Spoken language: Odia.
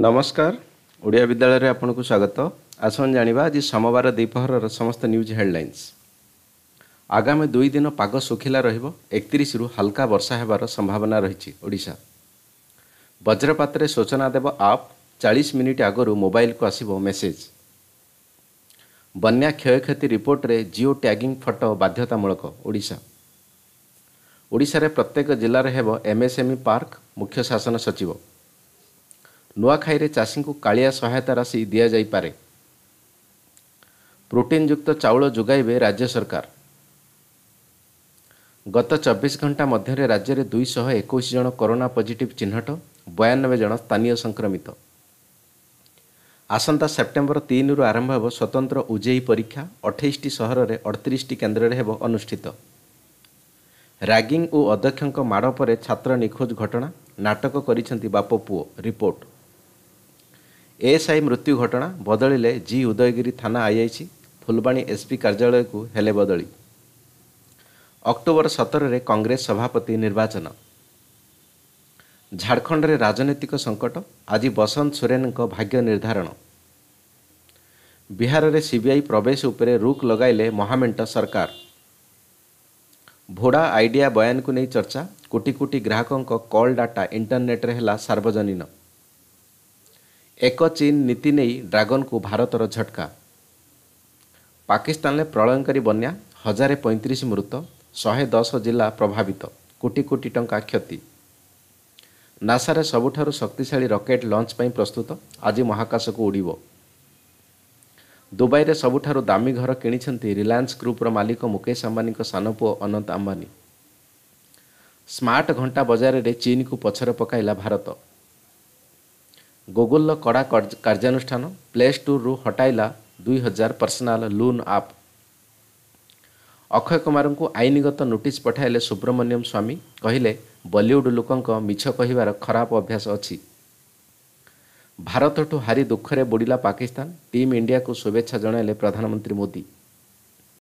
ନମସ୍କାର ଓଡ଼ିଆ ବିଦ୍ୟାଳୟରେ ଆପଣଙ୍କୁ ସ୍ୱାଗତ ଆସନ୍ତୁ ଜାଣିବା ଆଜି ସୋମବାର ଦ୍ୱିପହରର ସମସ୍ତ ନ୍ୟୁଜ୍ ହେଡ଼ଲାଇନ୍ସ ଆଗାମୀ ଦୁଇ ଦିନ ପାଗ ଶୁଖିଲା ରହିବ ଏକତିରିଶରୁ ହାଲକା ବର୍ଷା ହେବାର ସମ୍ଭାବନା ରହିଛି ଓଡ଼ିଶା ବଜ୍ରପାତରେ ସୂଚନା ଦେବ ଆପ୍ ଚାଳିଶ ମିନିଟ୍ ଆଗରୁ ମୋବାଇଲକୁ ଆସିବ ମେସେଜ୍ ବନ୍ୟା କ୍ଷୟକ୍ଷତି ରିପୋର୍ଟରେ ଜିଓ ଟ୍ୟାଗିଂ ଫଟୋ ବାଧ୍ୟତାମୂଳକ ଓଡ଼ିଶା ଓଡ଼ିଶାରେ ପ୍ରତ୍ୟେକ ଜିଲ୍ଲାରେ ହେବ ଏମ୍ଏସ୍ଏମ୍ଇ ପାର୍କ ମୁଖ୍ୟ ଶାସନ ସଚିବ ନୂଆଖାଇରେ ଚାଷୀଙ୍କୁ କାଳିଆ ସହାୟତା ରାଶି ଦିଆଯାଇପାରେ ପ୍ରୋଟିନ୍ ଯୁକ୍ତ ଚାଉଳ ଯୋଗାଇବେ ରାଜ୍ୟ ସରକାର ଗତ ଚବିଶ ଘଣ୍ଟା ମଧ୍ୟରେ ରାଜ୍ୟରେ ଦୁଇଶହ ଏକୋଇଶ ଜଣ କରୋନା ପଜିଟିଭ୍ ଚିହ୍ନଟ ବୟାନବେ ଜଣ ସ୍ଥାନୀୟ ସଂକ୍ରମିତ ଆସନ୍ତା ସେପ୍ଟେମ୍ବର ତିନିରୁ ଆରମ୍ଭ ହେବ ସ୍ୱତନ୍ତ୍ର ଉଜେଇ ପରୀକ୍ଷା ଅଠେଇଶଟି ସହରରେ ଅଠତିରିଶଟି କେନ୍ଦ୍ରରେ ହେବ ଅନୁଷ୍ଠିତ ରାଗିଂ ଓ ଅଧ୍ୟକ୍ଷଙ୍କ ମାଡ଼ ପରେ ଛାତ୍ର ନିଖୋଜ ଘଟଣା ନାଟକ କରିଛନ୍ତି ବାପ ପୁଅ ରିପୋର୍ଟ ଏଏସ୍ଆଇ ମୃତ୍ୟୁ ଘଟଣା ବଦଳିଲେ ଜି ଉଦୟଗିରି ଥାନା ଆଇଆଇସି ଫୁଲବାଣୀ ଏସ୍ପି କାର୍ଯ୍ୟାଳୟକୁ ହେଲେ ବଦଳି ଅକ୍ଟୋବର ସତରରେ କଂଗ୍ରେସ ସଭାପତି ନିର୍ବାଚନ ଝାଡ଼ଖଣ୍ଡରେ ରାଜନୈତିକ ସଙ୍କଟ ଆଜି ବସନ୍ତ ସୋରେନ୍ଙ୍କ ଭାଗ୍ୟ ନିର୍ଦ୍ଧାରଣ ବିହାରରେ ସିବିଆଇ ପ୍ରବେଶ ଉପରେ ରୁକ୍ ଲଗାଇଲେ ମହାମେଣ୍ଟ ସରକାର ଭୋଡ଼ା ଆଇଡିଆ ବୟାନକୁ ନେଇ ଚର୍ଚ୍ଚା କୋଟି କୋଟି ଗ୍ରାହକଙ୍କ କଲ୍ ଡାଟା ଇଣ୍ଟରନେଟ୍ରେ ହେଲା ସାର୍ବଜନୀନ ଏକ ଚୀନ ନୀତି ନେଇ ଡ୍ରାଗନକୁ ଭାରତର ଝଟକା ପାକିସ୍ତାନରେ ପ୍ରଳୟଙ୍କାରୀ ବନ୍ୟା ହଜାରେ ପଇଁତିରିଶ ମୃତ ଶହେ ଦଶ ଜିଲ୍ଲା ପ୍ରଭାବିତ କୋଟି କୋଟି ଟଙ୍କା କ୍ଷତି ନାସାରେ ସବୁଠାରୁ ଶକ୍ତିଶାଳୀ ରକେଟ୍ ଲଞ୍ଚ ପାଇଁ ପ୍ରସ୍ତୁତ ଆଜି ମହାକାଶକୁ ଉଡ଼ିବ ଦୁବାଇରେ ସବୁଠାରୁ ଦାମୀ ଘର କିଣିଛନ୍ତି ରିଲାଏନ୍ସ ଗ୍ରୁପ୍ର ମାଲିକ ମୁକେଶ ଅମ୍ବାନୀଙ୍କ ସାନ ପୁଅ ଅନନ୍ତ ଅମ୍ବାନୀ ସ୍ମାର୍ଟ ଘଣ୍ଟା ବଜାରରେ ଚୀନକୁ ପଛରେ ପକାଇଲା ଭାରତ ଗୁଗୁଲର କଡ଼ା କାର୍ଯ୍ୟାନୁଷ୍ଠାନ ପ୍ଲେ ଷ୍ଟୋର୍ରୁ ହଟାଇଲା ଦୁଇ ହଜାର ପର୍ସନାଲ୍ ଲୁନ୍ ଆପ୍ ଅକ୍ଷୟ କୁମାରଙ୍କୁ ଆଇନଗତ ନୋଟିସ୍ ପଠାଇଲେ ସୁବ୍ରମଣ୍ୟମ ସ୍ୱାମୀ କହିଲେ ବଲିଉଡ୍ ଲୋକଙ୍କ ମିଛ କହିବାର ଖରାପ ଅଭ୍ୟାସ ଅଛି ଭାରତଠୁ ହାରି ଦୁଃଖରେ ବୁଡ଼ିଲା ପାକିସ୍ତାନ ଟିମ୍ ଇଣ୍ଡିଆକୁ ଶୁଭେଚ୍ଛା ଜଣାଇଲେ ପ୍ରଧାନମନ୍ତ୍ରୀ ମୋଦି